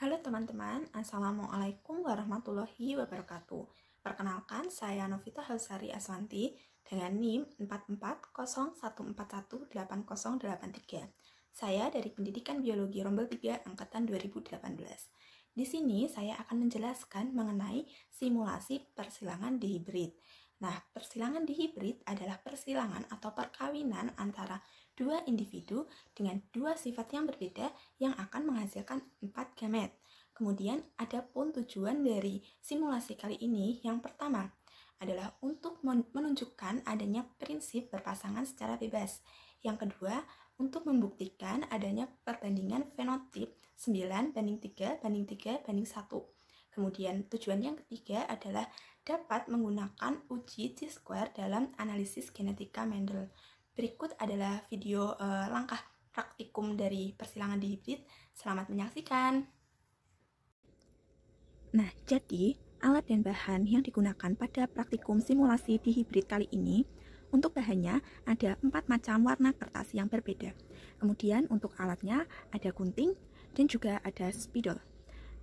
Halo teman-teman, Assalamualaikum warahmatullahi wabarakatuh. Perkenalkan, saya Novita Halsari Aswanti dengan NIM 440141808. Saya dari Pendidikan Biologi Rombel 3 Angkatan 2018. Di sini saya akan menjelaskan mengenai simulasi persilangan dihibrid. Nah, persilangan dihibrid adalah persilangan atau perkawinan antara dua individu dengan dua sifat yang berbeda yang akan menghasilkan empat gamet. Kemudian ada pun tujuan dari simulasi kali ini yang pertama adalah untuk menunjukkan adanya prinsip berpasangan secara bebas. Yang kedua, untuk membuktikan adanya perbandingan fenotip 9 banding 3 banding 3 banding 1. Kemudian tujuan yang ketiga adalah dapat menggunakan uji t square dalam analisis genetika Mendel. Berikut adalah video uh, langkah praktikum dari persilangan di hibrid. Selamat menyaksikan. Nah, jadi alat dan bahan yang digunakan pada praktikum simulasi di hibrid kali ini untuk bahannya ada empat macam warna kertas yang berbeda. Kemudian untuk alatnya ada gunting dan juga ada spidol.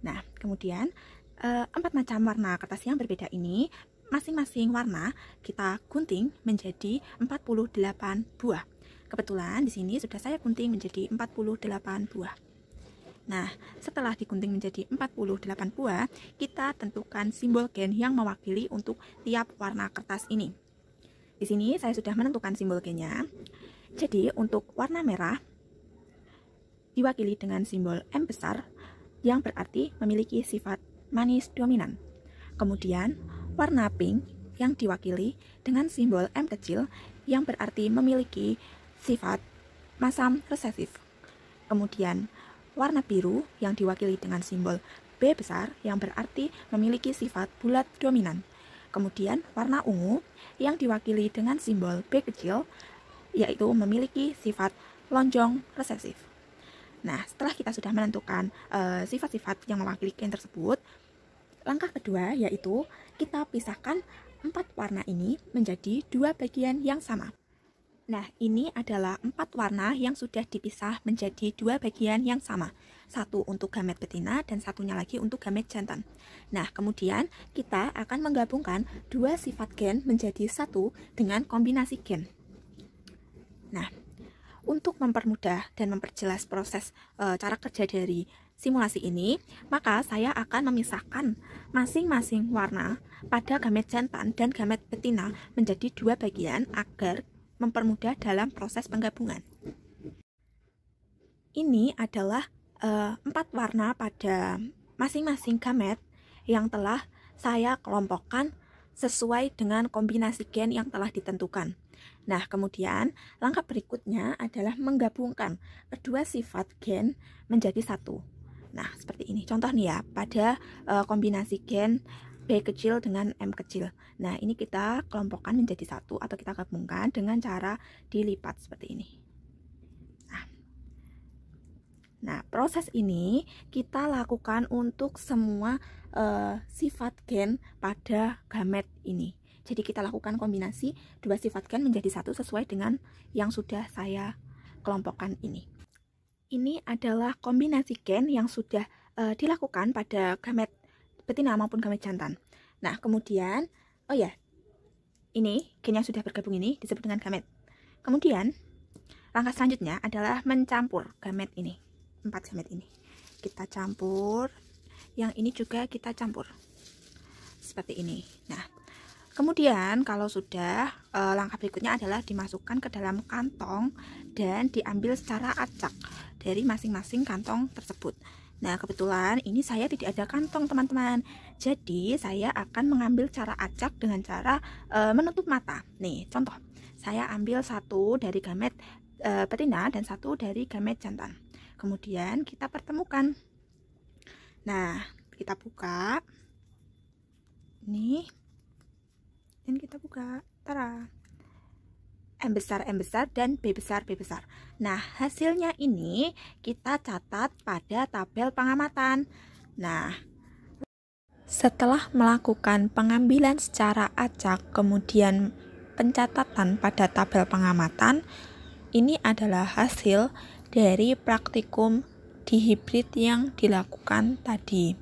Nah, kemudian eh, empat macam warna kertas yang berbeda ini masing-masing warna kita gunting menjadi 48 buah. Kebetulan di sini sudah saya gunting menjadi 48 buah. Nah, setelah digunting menjadi 48 buah, kita tentukan simbol gen yang mewakili untuk tiap warna kertas ini. Di sini saya sudah menentukan simbol gennya. Jadi, untuk warna merah diwakili dengan simbol M besar yang berarti memiliki sifat manis dominan. Kemudian, warna pink yang diwakili dengan simbol M kecil yang berarti memiliki sifat masam resesif. Kemudian, warna biru yang diwakili dengan simbol B besar yang berarti memiliki sifat bulat dominan. Kemudian, warna ungu yang diwakili dengan simbol B kecil yaitu memiliki sifat lonjong resesif. Nah, setelah kita sudah menentukan eh, sifat-sifat uh, yang mewakili gen tersebut, Langkah kedua yaitu kita pisahkan empat warna ini menjadi dua bagian yang sama. Nah, ini adalah empat warna yang sudah dipisah menjadi dua bagian yang sama. Satu untuk gamet betina dan satunya lagi untuk gamet jantan. Nah, kemudian kita akan menggabungkan dua sifat gen menjadi satu dengan kombinasi gen. Nah, untuk mempermudah dan memperjelas proses e, cara kerja dari simulasi ini, maka saya akan memisahkan masing-masing warna pada gamet jantan dan gamet betina menjadi dua bagian agar mempermudah dalam proses penggabungan. Ini adalah eh, empat warna pada masing-masing gamet yang telah saya kelompokkan sesuai dengan kombinasi gen yang telah ditentukan. Nah, kemudian langkah berikutnya adalah menggabungkan kedua sifat gen menjadi satu. Nah, seperti ini. Contoh nih ya, pada e, kombinasi gen B kecil dengan M kecil. Nah, ini kita kelompokkan menjadi satu atau kita gabungkan dengan cara dilipat seperti ini. Nah, nah proses ini kita lakukan untuk semua e, sifat gen pada gamet ini. Jadi kita lakukan kombinasi dua sifat gen menjadi satu sesuai dengan yang sudah saya kelompokkan ini. Ini adalah kombinasi gen yang sudah uh, dilakukan pada gamet betina maupun gamet jantan. Nah, kemudian, oh ya, ini gen yang sudah bergabung ini disebut dengan gamet. Kemudian, langkah selanjutnya adalah mencampur gamet ini, empat gamet ini. Kita campur, yang ini juga kita campur seperti ini. Nah, Kemudian kalau sudah eh, langkah berikutnya adalah dimasukkan ke dalam kantong dan diambil secara acak dari masing-masing kantong tersebut Nah kebetulan ini saya tidak ada kantong teman-teman Jadi saya akan mengambil cara acak dengan cara e, menutup mata Nih contoh saya ambil satu dari gamet e, betina dan satu dari gamet jantan Kemudian kita pertemukan Nah kita buka Nih dan kita buka Tara M besar M besar dan B besar B besar. Nah, hasilnya ini kita catat pada tabel pengamatan. Nah, setelah melakukan pengambilan secara acak kemudian pencatatan pada tabel pengamatan, ini adalah hasil dari praktikum di hibrid yang dilakukan tadi.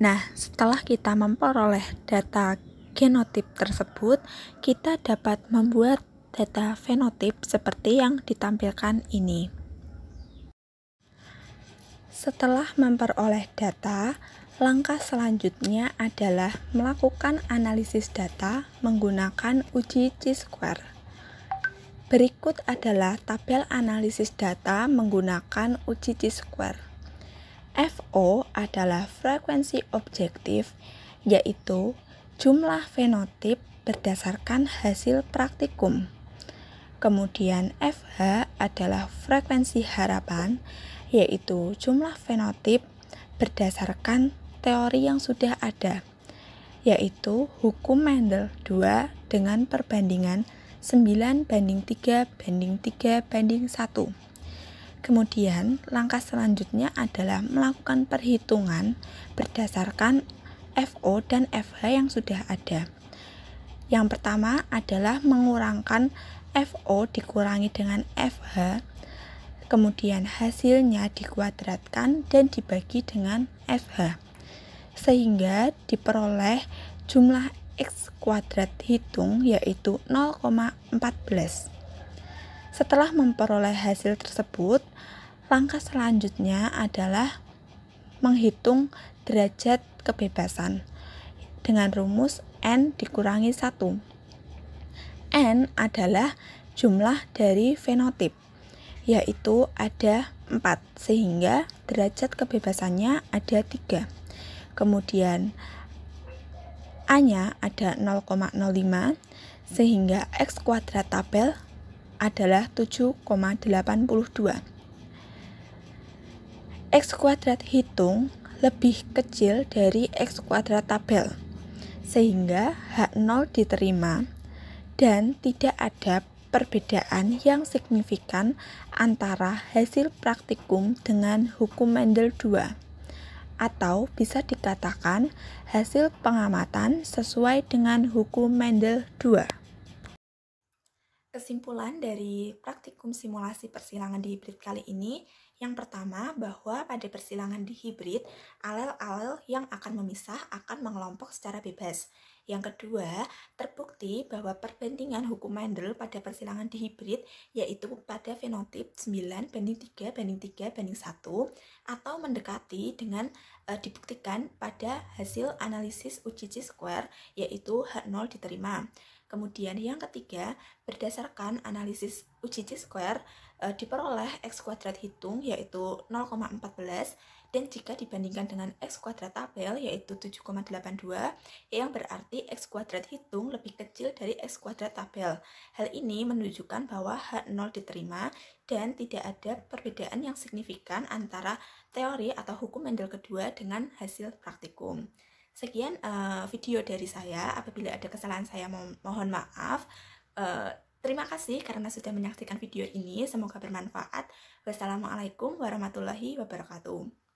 Nah, setelah kita memperoleh data genotip tersebut, kita dapat membuat data fenotip seperti yang ditampilkan ini. Setelah memperoleh data, langkah selanjutnya adalah melakukan analisis data menggunakan uji C-square. Berikut adalah tabel analisis data menggunakan uji C-square. FO adalah frekuensi objektif, yaitu jumlah fenotip berdasarkan hasil praktikum. Kemudian FH adalah frekuensi harapan, yaitu jumlah fenotip berdasarkan teori yang sudah ada, yaitu hukum Mendel 2 dengan perbandingan 9 banding 3 banding 3 banding 1. Kemudian, langkah selanjutnya adalah melakukan perhitungan berdasarkan FO dan FH yang sudah ada. Yang pertama adalah mengurangkan FO dikurangi dengan FH, kemudian hasilnya dikuadratkan dan dibagi dengan FH, sehingga diperoleh jumlah X kuadrat hitung yaitu 0,14. Setelah memperoleh hasil tersebut, langkah selanjutnya adalah menghitung derajat kebebasan dengan rumus n dikurangi 1. n adalah jumlah dari fenotip, yaitu ada 4, sehingga derajat kebebasannya ada 3. Kemudian A-nya ada 0,05, sehingga X kuadrat tabel adalah 7,82. X kuadrat hitung lebih kecil dari X kuadrat tabel sehingga H0 diterima dan tidak ada perbedaan yang signifikan antara hasil praktikum dengan hukum Mendel 2 atau bisa dikatakan hasil pengamatan sesuai dengan hukum Mendel 2. Kesimpulan dari praktikum simulasi persilangan di hibrid kali ini yang pertama, bahwa pada persilangan di hibrid, alel-alel yang akan memisah akan mengelompok secara bebas. Yang kedua, terbukti bahwa perbandingan hukum Mendel pada persilangan di hibrid yaitu pada fenotip 9 banding 3 banding 3 banding 1 atau mendekati dengan e, dibuktikan pada hasil analisis uji c square yaitu H0 diterima. Kemudian yang ketiga, berdasarkan analisis uji c square, uh, diperoleh x kuadrat hitung yaitu 0,14 dan jika dibandingkan dengan x kuadrat tabel yaitu 7,82 yang berarti x kuadrat hitung lebih kecil dari x kuadrat tabel. Hal ini menunjukkan bahwa H0 diterima dan tidak ada perbedaan yang signifikan antara teori atau hukum Mendel kedua dengan hasil praktikum. Sekian uh, video dari saya. Apabila ada kesalahan saya mo mohon maaf. Uh, Terima kasih karena sudah menyaksikan video ini. Semoga bermanfaat. Wassalamualaikum warahmatullahi wabarakatuh.